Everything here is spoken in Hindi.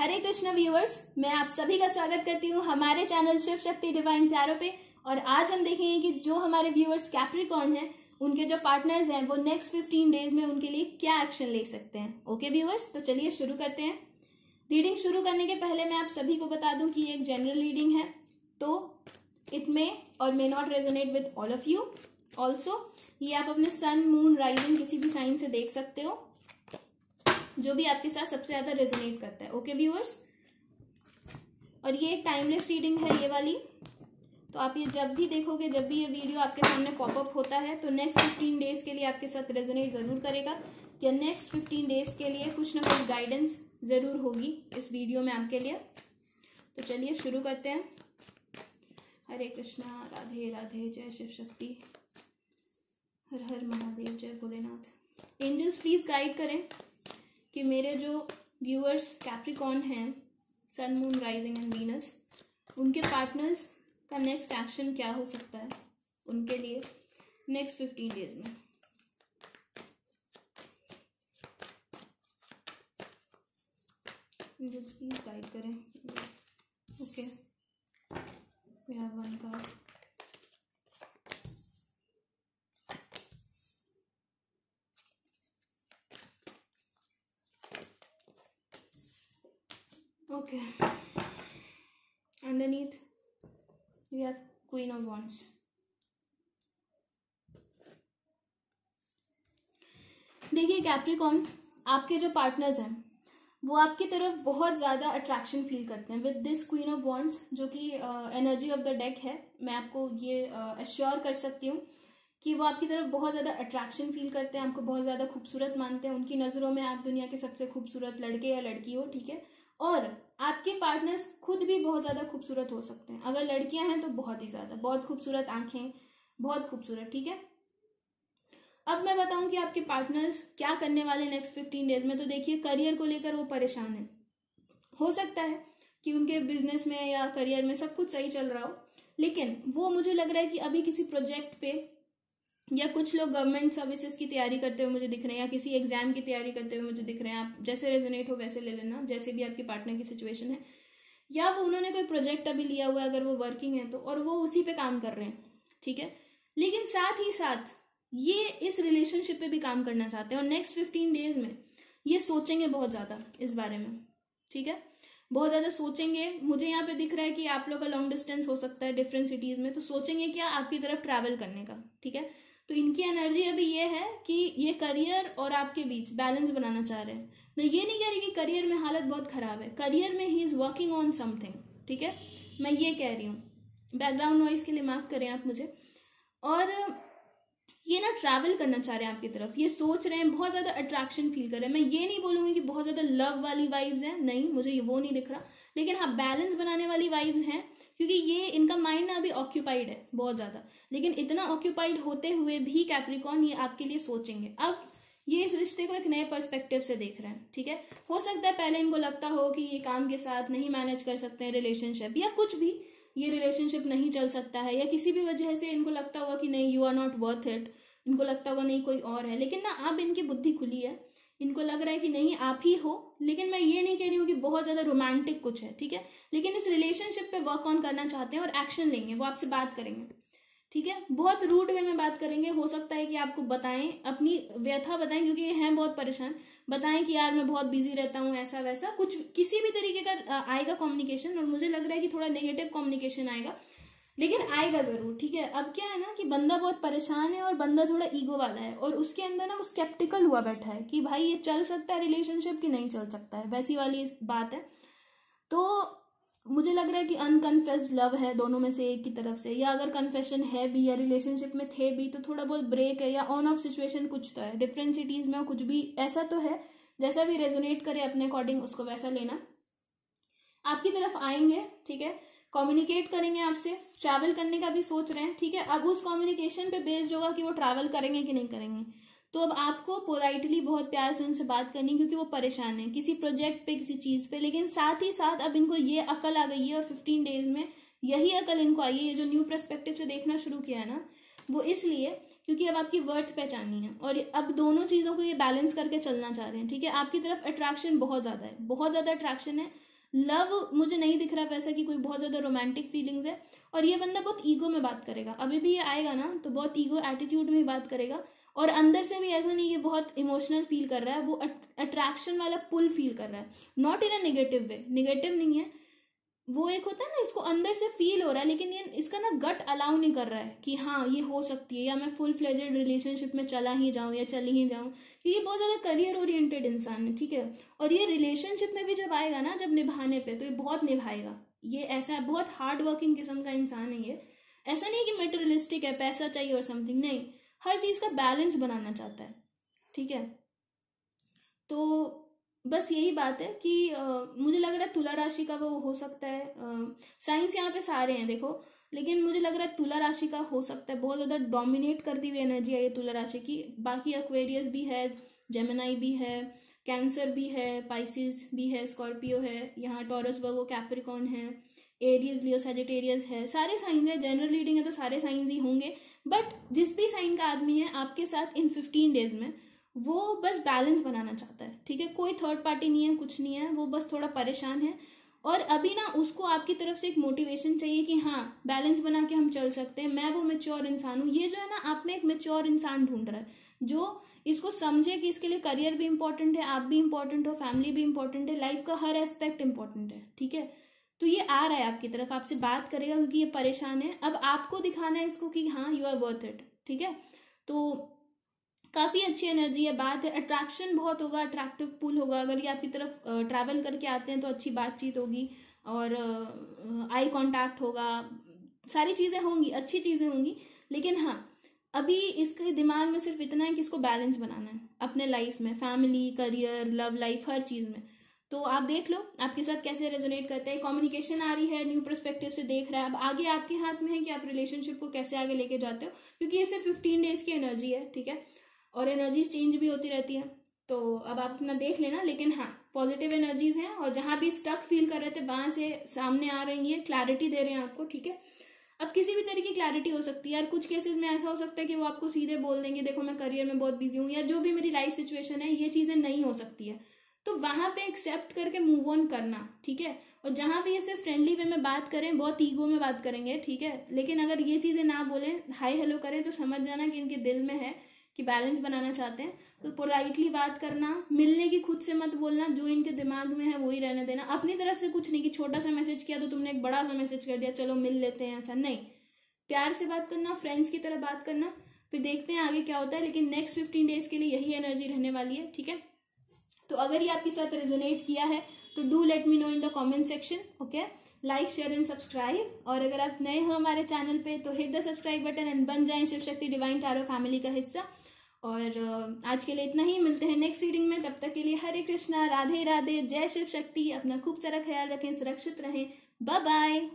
हरे कृष्ण व्यूअर्स मैं आप सभी का स्वागत करती हूँ हमारे चैनल शिव शक्ति डिवाइन टैरो पे और आज हम देखेंगे कि जो हमारे व्यूअर्स कैप्रिकॉर्न हैं उनके जो पार्टनर्स हैं वो नेक्स्ट फिफ्टीन डेज में उनके लिए क्या एक्शन ले सकते हैं ओके व्यूअर्स तो चलिए शुरू करते हैं रीडिंग शुरू करने के पहले मैं आप सभी को बता दूं कि ये एक जनरल रीडिंग है तो इट मे और may not resonate with all of you also ये आप अपने सन मून राइजिंग किसी भी साइन से देख सकते हो जो भी आपके साथ सबसे ज्यादा रेजोनेट करता है ओके व्यूअर्स और ये एक टाइमलेस रीडिंग है ये वाली तो आप ये जब भी देखोगे जब भी ये वीडियो आपके सामने पॉपअप होता है तो नेक्स्ट फिफ्टीन डेज के लिए आपके साथ रेजोनेट जरूर करेगा या नेक्स्ट फिफ्टीन डेज के लिए कुछ ना कुछ गाइडेंस जरूर होगी इस वीडियो में आपके लिए तो चलिए शुरू करते हैं हरे कृष्णा राधे राधे जय शिव शक्ति हर हर महादेव जय भोलेनाथ एंजल्स प्लीज गाइड करें कि मेरे जो व्यूअर्स कैप्रिकॉन हैं sun moon rising and Venus उनके पार्टनर्स का नेक्स्ट एक्शन क्या हो सकता है उनके लिए नेक्स्ट फिफ्टीन डेज में जस्ट प्लीज गाइड करें okay we have one card okay underneath we have queen of wands देखिए कैप्रिकॉन आपके जो पार्टनर्स हैं वो आपकी तरफ बहुत ज़्यादा अट्रैक्शन फील करते हैं with this queen of wands जो कि एनर्जी ऑफ द डेक है मैं आपको ये एश्योर uh, कर सकती हूँ कि वो आपकी तरफ बहुत ज़्यादा अट्रैक्शन फील करते हैं आपको बहुत ज़्यादा खूबसूरत मानते हैं उनकी नज़रों में आप दुनिया के सबसे खूबसूरत लड़के या लड़की हो ठीक है और आपके पार्टनर्स खुद भी बहुत ज़्यादा खूबसूरत हो सकते हैं अगर लड़कियां हैं तो बहुत ही ज़्यादा बहुत खूबसूरत आंखें बहुत खूबसूरत ठीक है अब मैं बताऊं कि आपके पार्टनर्स क्या करने वाले नेक्स्ट फिफ्टीन डेज में तो देखिए करियर को लेकर वो परेशान है हो सकता है कि उनके बिजनेस में या करियर में सब कुछ सही चल रहा हो लेकिन वो मुझे लग रहा है कि अभी किसी प्रोजेक्ट पे या कुछ लोग गवर्नमेंट सर्विसेज की तैयारी करते हुए मुझे दिख रहे हैं या किसी एग्जाम की तैयारी करते हुए मुझे दिख रहे हैं आप जैसे रेजोनेट हो वैसे ले लेना जैसे भी आपके पार्टनर की सिचुएशन है या वो उन्होंने कोई प्रोजेक्ट अभी लिया हुआ है अगर वो वर्किंग है तो और वो उसी पे काम कर रहे हैं ठीक है लेकिन साथ ही साथ ये इस रिलेशनशिप पे भी काम करना चाहते हैं और नेक्स्ट फिफ्टीन डेज में ये सोचेंगे बहुत ज़्यादा इस बारे में ठीक है बहुत ज़्यादा सोचेंगे मुझे यहाँ पे दिख रहा है कि आप लोग का लॉन्ग डिस्टेंस हो सकता है डिफरेंट सिटीज़ में तो सोचेंगे क्या आपकी तरफ ट्रैवल करने का ठीक है तो इनकी एनर्जी अभी ये है कि ये करियर और आपके बीच बैलेंस बनाना चाह रहे हैं मैं ये नहीं कह रही कि करियर में हालत बहुत ख़राब है करियर में ही इज़ वर्किंग ऑन समथिंग ठीक है मैं ये कह रही हूँ बैकग्राउंड नॉइज़ के लिए माफ़ करें आप मुझे और ये ना ट्रैवल करना चाह रहे हैं आपकी तरफ ये सोच रहे हैं बहुत ज़्यादा अट्रैक्शन फील कर रहे हैं मैं ये नहीं बोलूँगी कि बहुत ज़्यादा लव वाली वाइब्स हैं नहीं मुझे ये वो नहीं दिख रहा लेकिन हाँ बैलेंस बनाने वाली वाइब्स हैं क्योंकि ये इनका माइंड ना अभी ऑक्यूपाइड है बहुत ज़्यादा लेकिन इतना ऑक्यूपाइड होते हुए भी कैप्रिकॉन ये आपके लिए सोचेंगे अब ये इस रिश्ते को एक नए पर्सपेक्टिव से देख रहे हैं ठीक है हो सकता है पहले इनको लगता हो कि ये काम के साथ नहीं मैनेज कर सकते हैं रिलेशनशिप या कुछ भी ये रिलेशनशिप नहीं चल सकता है या किसी भी वजह से इनको लगता होगा कि नहीं you are not worth it इनको लगता होगा नहीं कोई और है लेकिन ना अब इनकी बुद्धि खुली है इनको लग रहा है कि नहीं आप ही हो लेकिन मैं ये नहीं कह रही हूँ कि बहुत ज़्यादा रोमांटिक कुछ है ठीक है लेकिन इस रिलेशनशिप पे वर्क ऑन करना चाहते हैं और एक्शन लेंगे वो आपसे बात करेंगे ठीक है बहुत रूड वे में बात करेंगे हो सकता है कि आपको बताएं अपनी व्यथा बताएं क्योंकि ये हैं बहुत परेशान बताएं कि यार मैं बहुत बिजी रहता हूँ ऐसा वैसा कुछ किसी भी तरीके का आएगा कम्युनिकेशन और मुझे लग रहा है कि थोड़ा नेगेटिव कम्युनिकेशन आएगा लेकिन आएगा जरूर ठीक है अब क्या है ना कि बंदा बहुत परेशान है और बंदा थोड़ा ईगो वाला है और उसके अंदर ना वो स्केप्टिकल हुआ बैठा है कि भाई ये चल सकता है रिलेशनशिप कि नहीं चल सकता है वैसी वाली बात है तो मुझे लग रहा है कि अनकन्फेस्ड लव है दोनों में से एक की तरफ से या अगर कन्फेशन है भी या रिलेशनशिप में थे भी तो थोड़ा बहुत ब्रेक है या ऑन ऑफ सिचुएशन कुछ तो है डिफरेंट सिटीज में कुछ भी ऐसा तो है जैसा भी रेजोनेट करे अपने अकॉर्डिंग उसको वैसा लेना आपकी तरफ आएंगे ठीक है कम्युनिकेट करेंगे आपसे ट्रैवल करने का भी सोच रहे हैं ठीक है अब उस कम्युनिकेशन पे बेस्ड होगा कि वो ट्रैवल करेंगे कि नहीं करेंगे तो अब आपको पोलाइटली बहुत प्यार से उनसे बात करनी क्योंकि वो परेशान है किसी प्रोजेक्ट पे किसी चीज़ पे लेकिन साथ ही साथ अब इनको ये अकल आ गई है और फिफ्टीन डेज में यही अकल इनको आई है ये जो न्यू परस्पेक्टिव से देखना शुरू किया है ना वो इसलिए क्योंकि अब आपकी वर्थ पहचाननी है और अब दोनों चीज़ों को ये बैलेंस करके चलना चाह रहे हैं ठीक है आपकी तरफ अट्रैक्शन बहुत ज़्यादा है बहुत ज़्यादा अट्रैक्शन है लव मुझे नहीं दिख रहा वैसा कि कोई बहुत ज़्यादा रोमांटिक फीलिंग्स है और ये बंदा बहुत ईगो में बात करेगा अभी भी ये आएगा ना तो बहुत ईगो एटीट्यूड में बात करेगा और अंदर से भी ऐसा नहीं कि बहुत इमोशनल फील कर रहा है वो अट्रैक्शन वाला पुल फील कर रहा है not in a negative way negative नहीं है वो एक होता है ना इसको अंदर से फील हो रहा है लेकिन ये इसका ना गट अलाउ नहीं कर रहा है कि हाँ ये हो सकती है या मैं फुल फ्लेजेड रिलेशनशिप में चला ही जाऊँ या चली ही जाऊँ कि ये बहुत ज़्यादा करियर ओरिएंटेड इंसान है ठीक है और ये रिलेशनशिप में भी जब आएगा ना जब निभाने पे तो ये बहुत निभाएगा ये ऐसा बहुत हार्ड वर्किंग किस्म का इंसान है ये ऐसा नहीं कि मेटेरियलिस्टिक है पैसा चाहिए और समथिंग नहीं हर चीज़ का बैलेंस बनाना चाहता है ठीक है तो बस यही बात है कि आ, मुझे लग रहा है तुला राशि का वो हो सकता है साइंस यहाँ पे सारे हैं देखो लेकिन मुझे लग रहा है तुला राशि का हो सकता है बहुत ज़्यादा डोमिनेट करती हुई एनर्जी है ये तुला राशि की बाकी एक्वेरियस भी है जेमेनाई भी है कैंसर भी है पाइसिस भी है स्कॉर्पियो है यहाँ टॉरस वर्गो कैप्रिकॉन है एरियज लियो सेजिटेरियस है सारे साइंस है जनरल रीडिंग है तो सारे साइंस ही होंगे बट जिस भी साइन का आदमी है आपके साथ इन फिफ्टीन डेज में वो बस बैलेंस बनाना चाहता है ठीक है कोई थर्ड पार्टी नहीं है कुछ नहीं है वो बस थोड़ा परेशान है और अभी ना उसको आपकी तरफ से एक मोटिवेशन चाहिए कि हाँ बैलेंस बना के हम चल सकते हैं मैं वो मेच्योर इंसान हूँ ये जो है ना आप में एक मेच्योर इंसान ढूंढ रहा है जो इसको समझे कि इसके लिए करियर भी इंपॉर्टेंट है आप भी इंपॉर्टेंट हो फैमिली भी इंपॉर्टेंट है लाइफ का हर एस्पेक्ट इंपॉर्टेंट है ठीक है तो ये आ रहा है आपकी तरफ आपसे बात करेगा क्योंकि ये परेशान है अब आपको दिखाना है इसको कि हाँ यू आर वर्थ इट ठीक है तो काफ़ी अच्छी एनर्जी है बात है अट्रैक्शन बहुत होगा अट्रैक्टिव पुल होगा अगर ये आपकी तरफ ट्रैवल करके आते हैं तो अच्छी बातचीत होगी और आई कांटेक्ट होगा सारी चीज़ें होंगी अच्छी चीज़ें होंगी लेकिन हाँ अभी इसके दिमाग में सिर्फ इतना है कि इसको बैलेंस बनाना है अपने लाइफ में फैमिली करियर लव लाइफ हर चीज़ में तो आप देख लो आपके साथ कैसे रेजोनेट करते हैं कम्युनिकेशन आ रही है न्यू परस्पेक्टिव से देख रहा है अब आगे आपके हाथ में है कि आप रिलेशनशिप को कैसे आगे लेके जाते हो क्योंकि ये सिर्फ फिफ्टीन डेज की एनर्जी है ठीक है और एनर्जीज चेंज भी होती रहती है तो अब आप अपना देख लेना लेकिन हाँ पॉजिटिव एनर्जीज हैं और जहाँ भी स्टक फील कर रहे थे वहाँ से सामने आ रही हैं क्लैरिटी दे रहे हैं आपको ठीक है अब किसी भी तरह की क्लैरिटी हो सकती है यार कुछ केसेस में ऐसा हो सकता है कि वो आपको सीधे बोल देंगे देखो मैं करियर में बहुत बिजी हूँ या जो भी मेरी लाइफ सिचुएशन है ये चीज़ें नहीं हो सकती है तो वहां पे एक्सेप्ट करके मूव ऑन करना ठीक है और जहां भी ऐसे फ्रेंडली वे में बात करें बहुत ईगो में बात करेंगे ठीक है लेकिन अगर ये चीजें ना बोलें हाई हेलो करें तो समझ जाना कि इनके दिल में है कि बैलेंस बनाना चाहते हैं तो पोलाइटली बात करना मिलने की खुद से मत बोलना जो इनके दिमाग में है वही रहने देना अपनी तरफ से कुछ नहीं कि छोटा सा मैसेज किया तो तुमने एक बड़ा सा मैसेज कर दिया चलो मिल लेते हैं ऐसा नहीं प्यार से बात करना फ्रेंड्स की तरह बात करना फिर देखते हैं आगे क्या होता है लेकिन नेक्स्ट फिफ्टीन डेज के लिए यही एनर्जी रहने वाली है ठीक है तो अगर ये आपके साथ रेजोनेट किया है तो do let me know in the comment section okay like share and subscribe और अगर आप नए हो हमारे चैनल पे तो hit the subscribe button and बन जाएं शिव शक्ति डिवाइन टारो फैमिली का हिस्सा और आज के लिए इतना ही मिलते हैं नेक्स्ट रीडिंग में तब तक के लिए हरे कृष्णा राधे राधे जय शिव शक्ति अपना खूब सारा ख्याल रखें सुरक्षित रहें बाय बाय